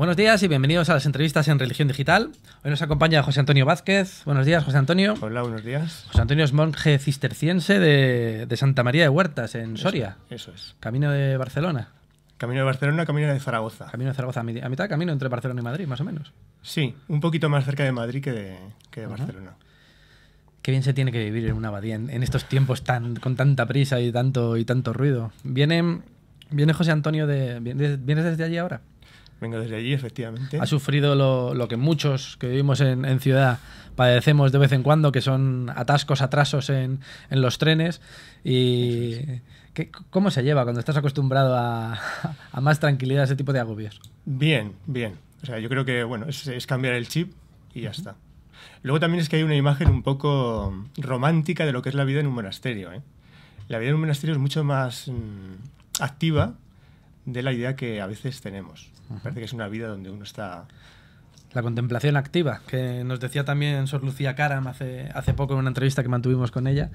Buenos días y bienvenidos a las entrevistas en Religión Digital. Hoy nos acompaña José Antonio Vázquez. Buenos días, José Antonio. Hola, buenos días. José Antonio es monje cisterciense de, Santa María de Huertas, en Soria. Eso es. Camino de Barcelona. Camino de Barcelona, camino de Zaragoza. Camino de Zaragoza, a mitad de camino entre Barcelona y Madrid, más o menos. Sí, un poquito más cerca de Madrid que de, Barcelona. Qué bien se tiene que vivir en una abadía en, estos tiempos tan, con tanta prisa y tanto, y tanto ruido. Viene, viene José Antonio de. ¿Vienes desde allí ahora? Vengo desde allí, efectivamente. Ha sufrido lo, que muchos que vivimos en, ciudad padecemos de vez en cuando, que son atascos, atrasos en, los trenes. ¿Y cómo se lleva cuando estás acostumbrado a, más tranquilidad, a ese tipo de agobios? Bien, bien. O sea, yo creo que bueno, es, cambiar el chip y ya está. Luego también es que hay una imagen un poco romántica de lo que es la vida en un monasterio. ¿eh? La vida en un monasterio es mucho más mm, activa de la idea que a veces tenemos. Parece que es una vida donde uno está... La contemplación activa, que nos decía también Sor Lucía Karam hace, hace poco en una entrevista que mantuvimos con ella.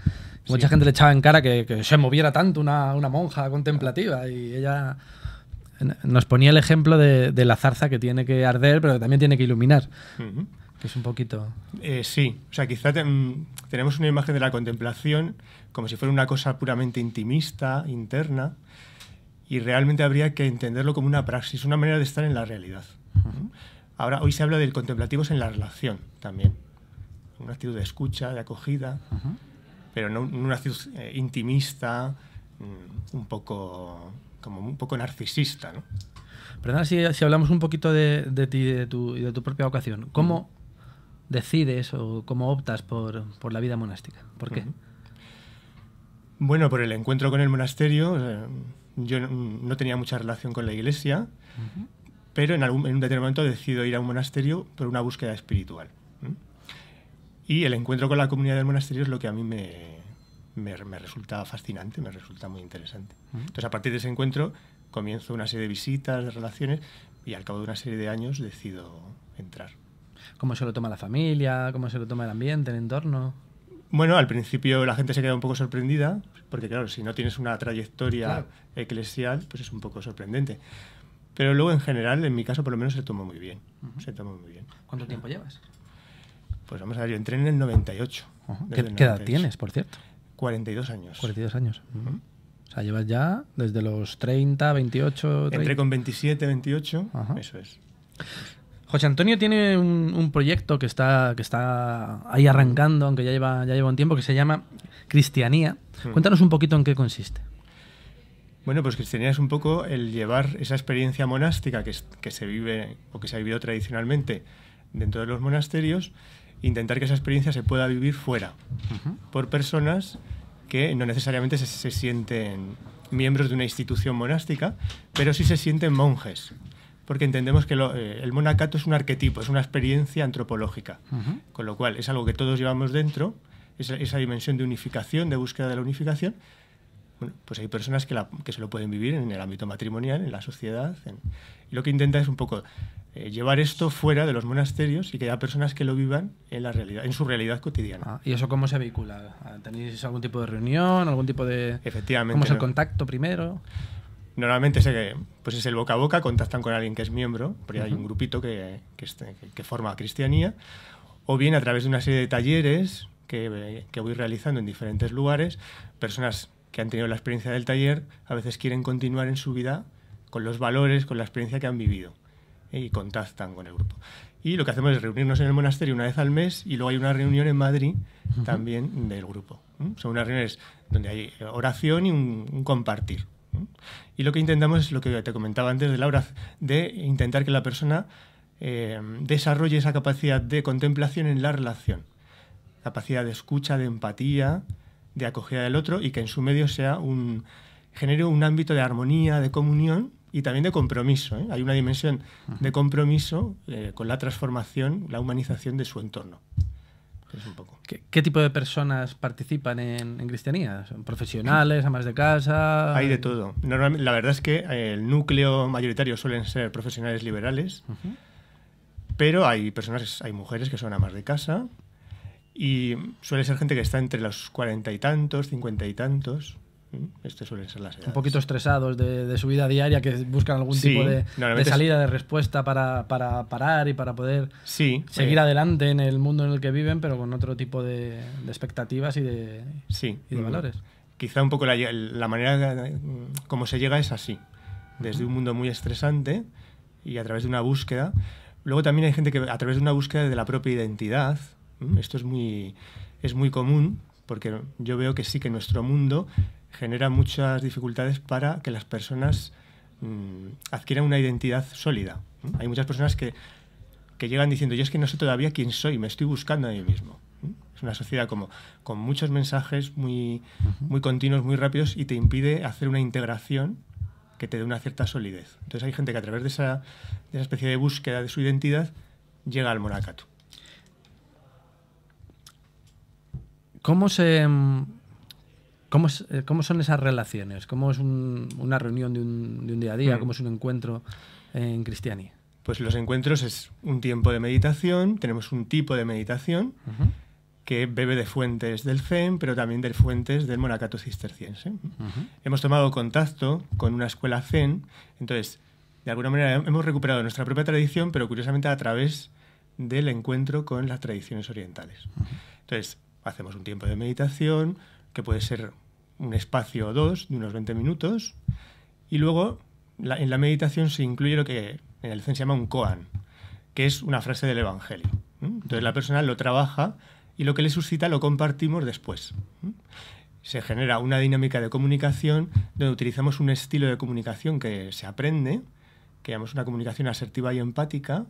Mucha gente le echaba en cara que, se moviera tanto una, monja contemplativa y ella nos ponía el ejemplo de, la zarza que tiene que arder, pero también tiene que iluminar. Que es un poquito. Eh, sí, o sea, quizá tenemos una imagen de la contemplación como si fuera una cosa puramente intimista, interna, y realmente habría que entenderlo como una praxis, una manera de estar en la realidad. Ahora, hoy se habla del contemplativo en la relación también, una actitud de escucha, de acogida, pero no una actitud eh, intimista, mm, un poco como un poco narcisista. ¿no? si, hablamos un poquito de, ti y de, tu, propia vocación. ¿Cómo decides o cómo optas por, la vida monástica? ¿Por qué? Bueno, por el encuentro con el monasterio. Eh, yo no tenía mucha relación con la iglesia, pero en, algún, en un determinado momento decido ir a un monasterio por una búsqueda espiritual. Y el encuentro con la comunidad del monasterio es lo que a mí me, me, resulta fascinante, me resulta muy interesante. Entonces, a partir de ese encuentro, comienzo una serie de visitas, de relaciones, y al cabo de una serie de años decido entrar. ¿Cómo se lo toma la familia? ¿Cómo se lo toma el ambiente, el entorno? Bueno, al principio la gente se queda un poco sorprendida, porque claro, si no tienes una trayectoria eclesial, pues es un poco sorprendente. Pero luego en general, en mi caso por lo menos se tomó muy bien. Se muy bien. ¿Cuánto tiempo llevas? Pues vamos a ver, yo entré en el 98. ¿Qué, edad tienes, por cierto? 42 años. 42 años. O sea, llevas ya desde los 30, 28... Entré con 27, 28, eso es. José Antonio tiene un, proyecto que está, que está ahí arrancando, aunque ya lleva, ya lleva un tiempo, que se llama Cristianía. Hmm. Cuéntanos un poquito en qué consiste. Bueno, pues cristianía es un poco el llevar esa experiencia monástica que, se vive o que se ha vivido tradicionalmente dentro de los monasterios, intentar que esa experiencia se pueda vivir fuera, por personas que no necesariamente se, sienten miembros de una institución monástica, pero sí se sienten monjes porque entendemos que eh, el monacato es un arquetipo, es una experiencia antropológica, con lo cual es algo que todos llevamos dentro, esa, esa dimensión de unificación, de búsqueda de la unificación, bueno, pues hay personas que, que, se lo pueden vivir en el ámbito matrimonial, en la sociedad. y lo que intenta es un poco eh, llevar esto fuera de los monasterios y que haya personas que lo vivan en, la realidad, en su realidad cotidiana. Ah, ¿Y eso cómo se vehicula? Ah, ¿Tenéis algún tipo de reunión? ¿Algún tipo de...? Efectivamente. ¿Cómo es el contacto primero? Normalmente sé que pues es el boca a boca, contactan con alguien que es miembro, porque hay un grupito que, que, forma cristianía, o bien a través de una serie de talleres que, que voy realizando en diferentes lugares, personas que han tenido la experiencia del taller a veces quieren continuar en su vida con los valores, con la experiencia que han vivido y contactan con el grupo. Y lo que hacemos es reunirnos en el monasterio una vez al mes y luego hay una reunión en Madrid también del grupo. Son unas reuniones donde hay oración y un compartir. Y lo que intentamos es lo que te comentaba antes de Laura, de intentar que la persona eh, desarrolle esa capacidad de contemplación en la relación, capacidad de escucha, de empatía, de acogida del otro y que en su medio sea un genere un ámbito de armonía, de comunión y también de compromiso. ¿eh? Hay una dimensión de compromiso eh, con la transformación, la humanización de su entorno. ¿Qué, tipo de personas participan en, cristianía? ¿Son profesionales, amas de casa? Hay de todo. la verdad es que eh, el núcleo mayoritario suelen ser profesionales liberales, pero hay personas, hay mujeres que son amas de casa y suele ser gente que está entre los cuarenta y tantos, cincuenta y tantos. Mm, este suelen ser las Un poquito estresados de, su vida diaria, que buscan algún tipo de, salida, de respuesta para, parar y para poder seguir eh. adelante en el mundo en el que viven, pero con otro tipo de, expectativas y de, sí, de valores. Quizá un poco la, manera como se llega es así, desde un mundo muy estresante y a través de una búsqueda. Luego también hay gente que a través de una búsqueda de la propia identidad, mm, esto es muy, es muy común, porque yo veo que sí que nuestro mundo genera muchas dificultades para que las personas mm, adquieran una identidad sólida. Hay muchas personas que, llegan diciendo, yo es que no sé todavía quién soy, me estoy buscando a mí mismo. Es una sociedad como con muchos mensajes muy, muy continuos, muy rápidos y te impide hacer una integración que te dé una cierta solidez. Entonces hay gente que a través de esa, de esa especie de búsqueda de su identidad llega al monacato. ¿Cómo se, mm, eh, ¿Cómo, son esas relaciones? ¿Cómo es una reunión de un, día a día? Mm. ¿Cómo es un encuentro en Cristiani? Pues los encuentros es un tiempo de meditación, tenemos un tipo de meditación que bebe de fuentes del Zen, pero también de fuentes del monacato cisterciense. Hemos tomado contacto con una escuela Zen, entonces, de alguna manera hemos recuperado nuestra propia tradición, pero curiosamente a través del encuentro con las tradiciones orientales. Entonces, hacemos un tiempo de meditación, que puede ser un espacio o dos de unos 20 minutos y luego en la meditación se incluye lo que en el zen se llama un koan, que es una frase del Evangelio. Entonces la persona lo trabaja y lo que le suscita lo compartimos después. Se genera una dinámica de comunicación donde utilizamos un estilo de comunicación que se aprende, que llamamos una comunicación asertiva y empática.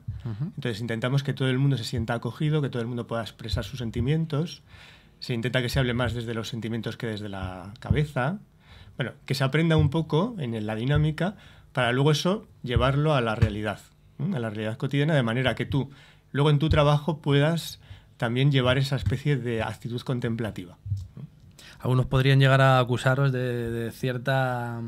Entonces intentamos que todo el mundo se sienta acogido, que todo el mundo pueda expresar sus sentimientos se intenta que se hable más desde los sentimientos que desde la cabeza. Bueno, que se aprenda un poco en la dinámica para luego eso llevarlo a la realidad, a la realidad cotidiana, de manera que tú luego en tu trabajo puedas también llevar esa especie de actitud contemplativa. Algunos podrían llegar a acusaros de, cierta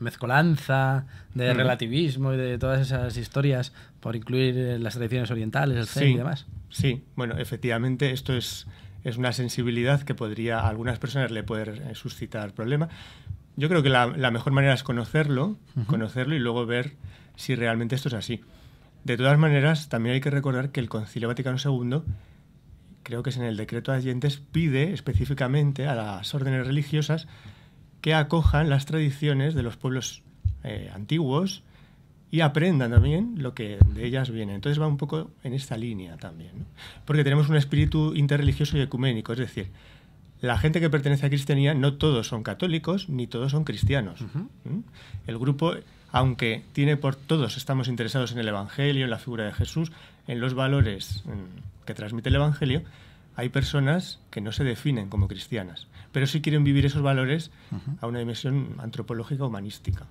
mezcolanza, de mm. relativismo y de todas esas historias por incluir eh, las tradiciones orientales, el zen y demás. Sí, bueno, efectivamente esto es es una sensibilidad que podría a algunas personas le poder eh, suscitar problema. Yo creo que la, mejor manera es conocerlo, conocerlo y luego ver si realmente esto es así. De todas maneras, también hay que recordar que el Concilio Vaticano II, creo que es en el decreto de Allentes, pide específicamente a las órdenes religiosas que acojan las tradiciones de los pueblos eh, antiguos y aprendan también lo que de ellas viene. Entonces va un poco en esta línea también, porque tenemos un espíritu interreligioso y ecuménico, es decir, la gente que pertenece a Cristianía no todos son católicos ni todos son cristianos. El grupo, aunque tiene por todos, estamos interesados en el Evangelio, en la figura de Jesús, en los valores que transmite el Evangelio, hay personas que no se definen como cristianas, pero sí quieren vivir esos valores a una dimensión antropológica humanística.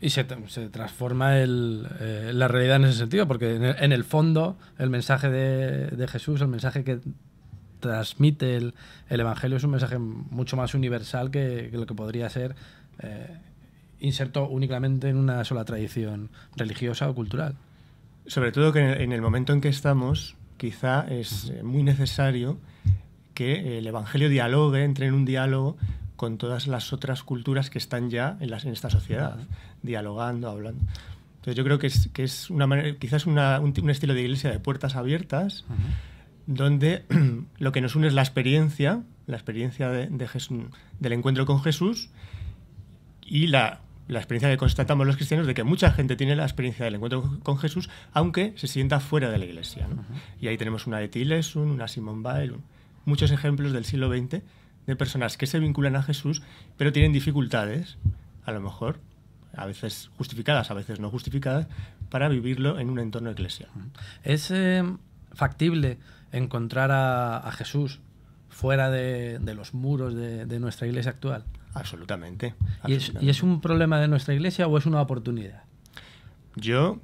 Y se, transforma el, eh, la realidad en ese sentido, porque en el, fondo el mensaje de, Jesús, el mensaje que transmite el, Evangelio es un mensaje mucho más universal que, lo que podría ser eh, inserto únicamente en una sola tradición religiosa o cultural. Sobre todo que en el momento en que estamos, quizá es eh, muy necesario que el Evangelio dialogue, entre en un diálogo con todas las otras culturas que están ya en, esta sociedad, dialogando, hablando. Entonces yo creo que es, que es una quizás un, estilo de iglesia de puertas abiertas, donde lo que nos une es la experiencia, la experiencia de, del encuentro con Jesús y la, experiencia que constatamos los cristianos de que mucha gente tiene la experiencia del encuentro con Jesús, aunque se sienta fuera de la iglesia. Y ahí tenemos una de Tiles, una simón Bael, muchos ejemplos del siglo XX de personas que se vinculan a Jesús, pero tienen dificultades, a lo mejor, a veces justificadas, a veces no justificadas, para vivirlo en un entorno iglesia. ¿Es eh, factible encontrar a, Jesús fuera de, los muros de, nuestra iglesia actual? Absolutamente. ¿Y, es, un problema de nuestra iglesia o es una oportunidad? Yo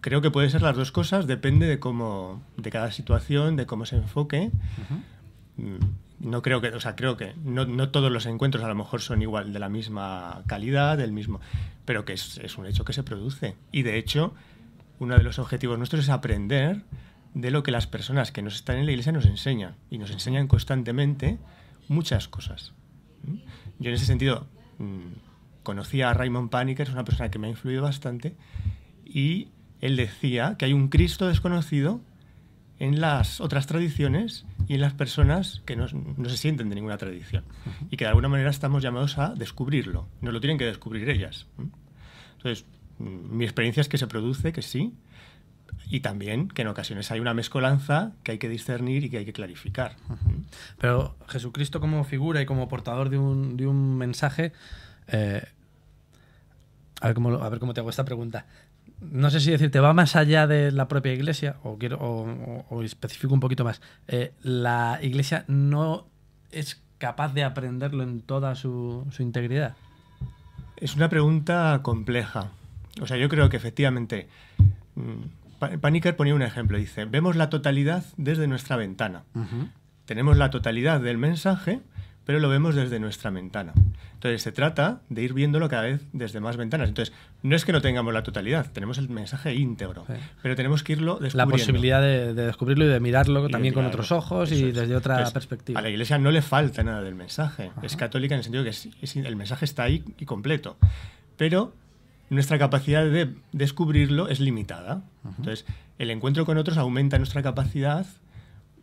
creo que puede ser las dos cosas, depende de cómo, de cada situación, de cómo se enfoque no creo que, o sea, creo que no, todos los encuentros a lo mejor son igual de la misma calidad, del mismo, pero que es, un hecho que se produce. Y de hecho, uno de los objetivos nuestros es aprender de lo que las personas que nos están en la iglesia nos enseñan. Y nos enseñan constantemente muchas cosas. ¿Mm? Yo en ese sentido mm, conocí a Raymond Paniker, es una persona que me ha influido bastante, y él decía que hay un Cristo desconocido en las otras tradiciones y las personas que no, se sienten de ninguna tradición y que de alguna manera estamos llamados a descubrirlo. No lo tienen que descubrir ellas. Entonces, mm, mi experiencia es que se produce, que sí, y también que en ocasiones hay una mezcolanza que hay que discernir y que hay que clarificar. Pero Jesucristo como figura y como portador de un, de un mensaje, eh, a, ver cómo, a ver cómo te hago esta pregunta, no sé si decirte, va más allá de la propia iglesia, o, quiero, o, especifico un poquito más. Eh, la iglesia no es capaz de aprenderlo en toda su, integridad. Es una pregunta compleja. O sea, yo creo que efectivamente. Mm, Paniker ponía un ejemplo, dice, vemos la totalidad desde nuestra ventana. Tenemos la totalidad del mensaje, pero lo vemos desde nuestra ventana. Entonces, se trata de ir viéndolo cada vez desde más ventanas. Entonces, no es que no tengamos la totalidad, tenemos el mensaje íntegro, pero tenemos que irlo descubriendo. La posibilidad de, descubrirlo y de mirarlo también con otros ojos y desde otra perspectiva. A la Iglesia no le falta nada del mensaje. Es católica en el sentido que el mensaje está ahí y completo. Pero nuestra capacidad de descubrirlo es limitada. Entonces, el encuentro con otros aumenta nuestra capacidad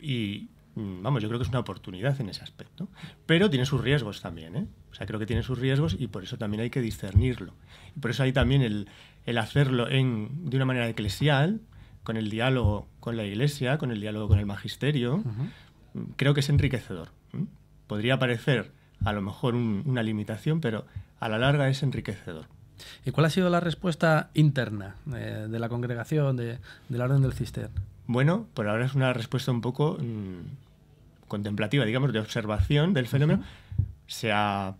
y Mm, vamos, yo creo que es una oportunidad en ese aspecto. Pero tiene sus riesgos también, ¿eh? O sea, creo que tiene sus riesgos y por eso también hay que discernirlo. por eso hay también el, hacerlo de una manera eclesial, con el diálogo con la iglesia, con el diálogo con el magisterio, mm, creo que es enriquecedor. Podría parecer a lo mejor una limitación, pero a la larga es enriquecedor. ¿Y cuál ha sido la respuesta interna eh, de la congregación, de, la Orden del Cister? Bueno, por ahora es una respuesta un poco mm, contemplativa, digamos, de observación del fenómeno. Mm, se ha,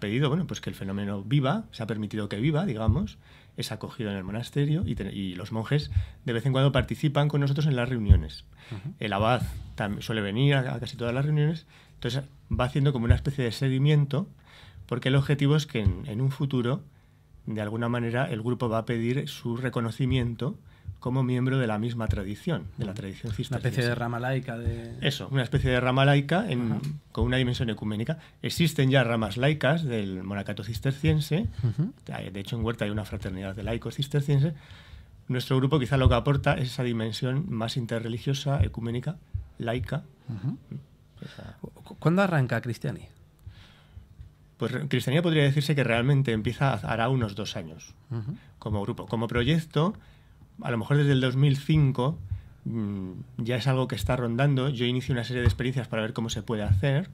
pedido bueno, pues que el fenómeno viva, se ha permitido que viva, digamos, es acogido en el monasterio y, los monjes de vez en cuando participan con nosotros en las reuniones. El abad suele venir a, casi todas las reuniones, entonces va haciendo como una especie de seguimiento, porque el objetivo es que en un futuro de alguna manera el grupo va a pedir su reconocimiento como miembro de la misma tradición, de la tradición cisterciense. Una especie de rama laica. De... Eso, una especie de rama laica con una dimensión ecuménica. Existen ya ramas laicas del monacato cisterciense, de hecho en Huerta hay una fraternidad de laicos cistercienses. Nuestro grupo quizá lo que aporta es esa dimensión más interreligiosa, ecuménica, laica. Mm. ¿Cuándo arranca Cristiani? Pues Cristianía podría decirse que realmente empieza hará unos dos años como grupo. Como proyecto, a lo mejor desde el 2005 mm, ya es algo que está rondando. Yo inicio una serie de experiencias para ver cómo se puede hacer.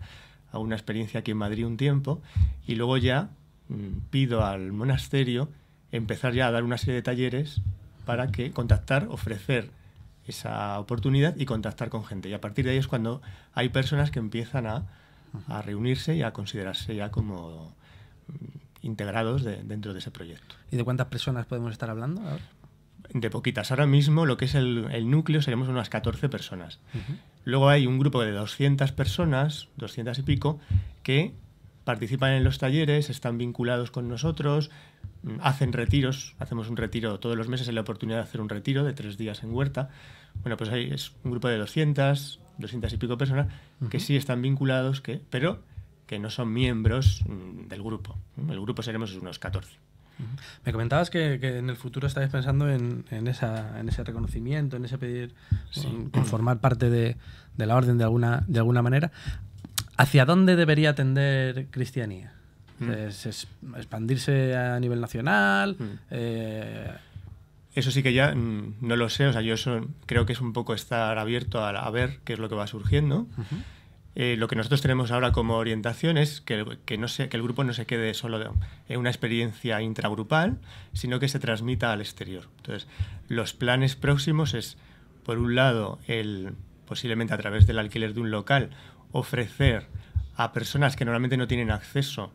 Hago una experiencia aquí en Madrid un tiempo y luego ya mm, pido al monasterio empezar ya a dar una serie de talleres para que contactar, ofrecer esa oportunidad y contactar con gente. Y a partir de ahí es cuando hay personas que empiezan a a reunirse y a considerarse ya como mm, integrados dentro de ese proyecto. ¿Y de cuántas personas podemos estar hablando? ahora? De poquitas. Ahora mismo lo que es el, núcleo seremos unas 14 personas. Luego hay un grupo de 200 personas, 200 y pico, que participan en los talleres, están vinculados con nosotros, mm, hacen retiros, hacemos un retiro todos los meses, hay la oportunidad de hacer un retiro de tres días en Huerta. Bueno, pues ahí es un grupo de 200, 200 y pico personas, que sí están vinculados, que, pero que no son miembros mm, del grupo. El grupo seremos unos 14. Me comentabas que, en el futuro estáis pensando en, esa, en ese reconocimiento, en ese pedir, conformar formar parte de, la orden de alguna, de alguna manera. ¿Hacia dónde debería tender cristianía? Mm. Es, ¿Expandirse a nivel nacional? Mm. Eh, eso sí que ya mm, no lo sé, o sea, yo creo que es un poco estar abierto a, ver qué es lo que va surgiendo. Eh, lo que nosotros tenemos ahora como orientación es que, que, no sé que el grupo no se quede solo en una experiencia intragrupal, sino que se transmita al exterior. Entonces, los planes próximos es, por un lado, el posiblemente a través del alquiler de un local, ofrecer a personas que normalmente no tienen acceso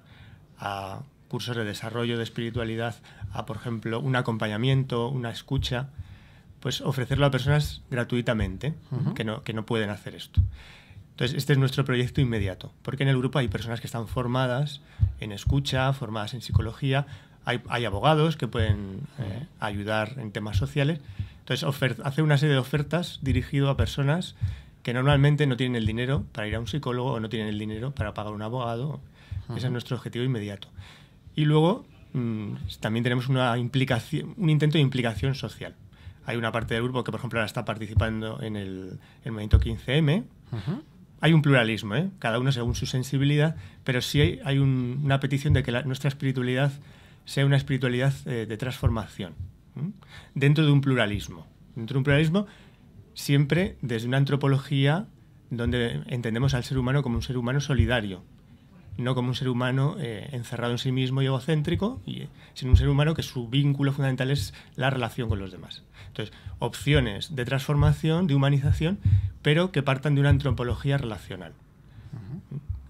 a cursos de desarrollo de espiritualidad a, por ejemplo, un acompañamiento, una escucha, pues ofrecerlo a personas gratuitamente que, no, que no pueden hacer esto. Entonces, este es nuestro proyecto inmediato, porque en el grupo hay personas que están formadas en escucha, formadas en psicología, hay, hay abogados que pueden eh, ayudar en temas sociales. Entonces, hace una serie de ofertas dirigido a personas que normalmente no tienen el dinero para ir a un psicólogo o no tienen el dinero para pagar un abogado. Ese es nuestro objetivo inmediato. Y luego mm, también tenemos una implicación, un intento de implicación social. Hay una parte del grupo que, por ejemplo, ahora está participando en el, movimiento 15M. Hay un pluralismo, ¿eh? cada uno según su sensibilidad, pero sí hay, una petición de que nuestra espiritualidad sea una espiritualidad eh, de transformación, dentro de un pluralismo. Dentro de un pluralismo siempre desde una antropología donde entendemos al ser humano como un ser humano solidario, no como un ser humano eh, encerrado en sí mismo y egocéntrico, y, eh, sino un ser humano que su vínculo fundamental es la relación con los demás. Entonces, opciones de transformación, de humanización, pero que partan de una antropología relacional.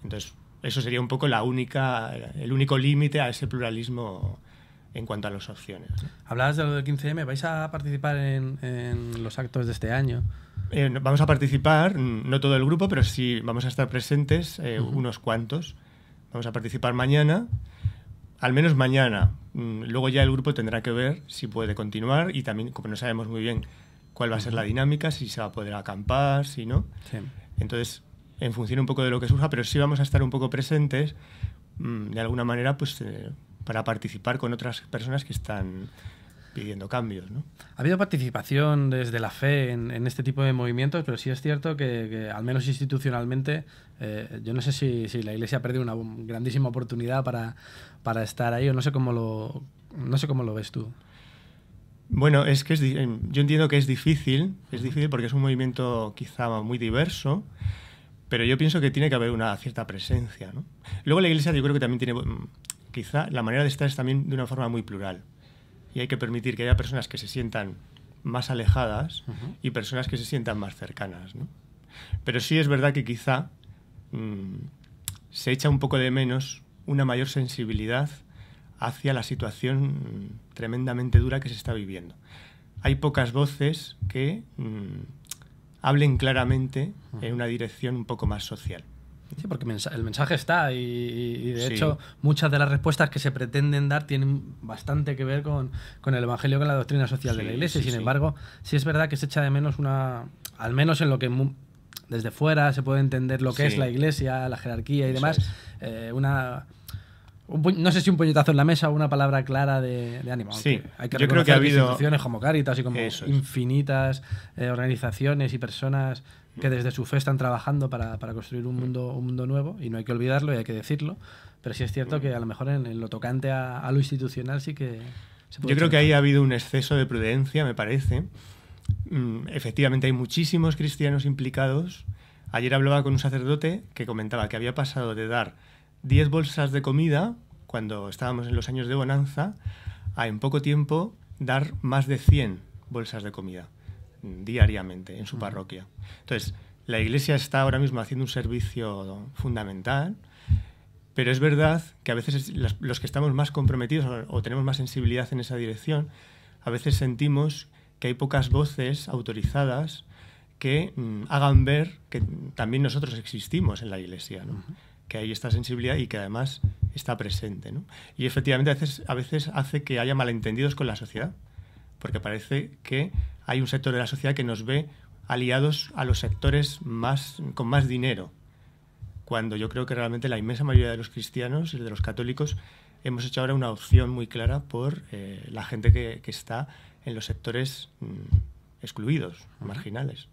Entonces, eso sería un poco la única, el único límite a ese pluralismo en cuanto a las opciones. Hablabas de lo del 15M, ¿vais a participar en, los actos de este año? Eh, vamos a participar, no todo el grupo, pero sí vamos a estar presentes, unos cuantos. Vamos a participar mañana, al menos mañana. Mm, luego ya el grupo tendrá que ver si puede continuar y también, como no sabemos muy bien cuál va a ser la dinámica, si se va a poder acampar, si no. Entonces, en función un poco de lo que surja, pero sí vamos a estar un poco presentes, mm, de alguna manera, pues eh, para participar con otras personas que están pidiendo cambios. Ha habido participación desde la fe en, este tipo de movimientos, pero sí es cierto que, al menos institucionalmente, eh, yo no sé si, la Iglesia ha perdido una grandísima oportunidad para, estar ahí, o no sé cómo lo, no sé cómo lo ves tú. Bueno, es que eh, yo entiendo que es difícil, es difícil porque es un movimiento quizá muy diverso, pero yo pienso que tiene que haber una cierta presencia. ¿no? Luego la Iglesia yo creo que también tiene, mm, quizá la manera de estar es también de una forma muy plural y hay que permitir que haya personas que se sientan más alejadas y personas que se sientan más cercanas. ¿no? Pero sí es verdad que quizá mm, se echa un poco de menos una mayor sensibilidad hacia la situación tremendamente dura que se está viviendo. Hay pocas voces que mm, hablen claramente en una dirección un poco más social. Sí, porque el mensaje está y, de hecho muchas de las respuestas que se pretenden dar tienen bastante que ver con, el Evangelio, con la doctrina social de la Iglesia. Sin embargo, sí es verdad que se echa de menos una, al menos en lo que desde fuera se puede entender lo que es la Iglesia, la jerarquía y demás, eh, una... no sé si un puñetazo en la mesa o una palabra clara de, ánimo. Sí, hay que yo creo que ha habido instituciones como Caritas y como infinitas eh, organizaciones y personas que desde su fe están trabajando para, construir un mundo, un mundo nuevo y no hay que olvidarlo y hay que decirlo. Pero sí es cierto que a lo mejor en, lo tocante a, lo institucional sí que... Se puede Yo creo que ahí ha habido un exceso de prudencia, me parece. Mm, efectivamente hay muchísimos cristianos implicados. Ayer hablaba con un sacerdote que comentaba que había pasado de dar 10 bolsas de comida cuando estábamos en los años de bonanza a en poco tiempo dar más de 100 bolsas de comida diariamente en su parroquia. Entonces, la Iglesia está ahora mismo haciendo un servicio fundamental, pero es verdad que a veces los que estamos más comprometidos o tenemos más sensibilidad en esa dirección, a veces sentimos que hay pocas voces autorizadas que mm, hagan ver que también nosotros existimos en la Iglesia, que hay esta sensibilidad y que además está presente. Y efectivamente a veces hace que haya malentendidos con la sociedad porque parece que hay un sector de la sociedad que nos ve aliados a los sectores más, con más dinero, cuando yo creo que realmente la inmensa mayoría de los cristianos y de los católicos hemos hecho ahora una opción muy clara por eh, la gente que, está en los sectores mm, excluidos, marginales.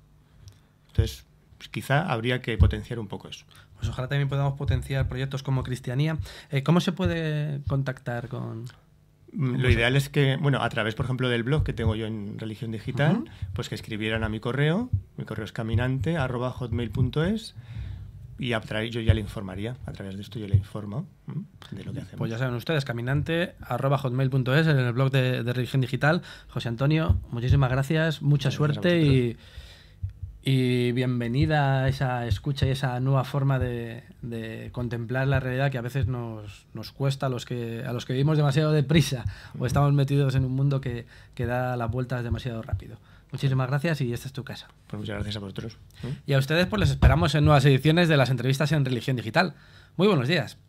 Entonces, pues, quizá habría que potenciar un poco eso. Pues ojalá también podamos potenciar proyectos como Cristianía. Eh, ¿Cómo se puede contactar con...? Mm, lo ideal es que, bueno, a través, por ejemplo, del blog que tengo yo en Religión Digital, pues que escribieran a mi correo, mi correo es caminante, hotmail.es, y yo ya le informaría, a través de esto yo le informo de lo que hacemos. Pues ya saben ustedes, caminante, arroba hotmail.es, en el blog de, Religión Digital. José Antonio, muchísimas gracias, mucha suerte y y bienvenida a esa escucha y esa nueva forma de, contemplar la realidad que a veces nos, cuesta a los, que, a los que vivimos demasiado deprisa o estamos metidos en un mundo que, da las vueltas demasiado rápido. Muchísimas gracias y esta es tu casa. Pues muchas gracias a vosotros. Y a ustedes pues les esperamos en nuevas ediciones de las entrevistas en Religión Digital. Muy buenos días.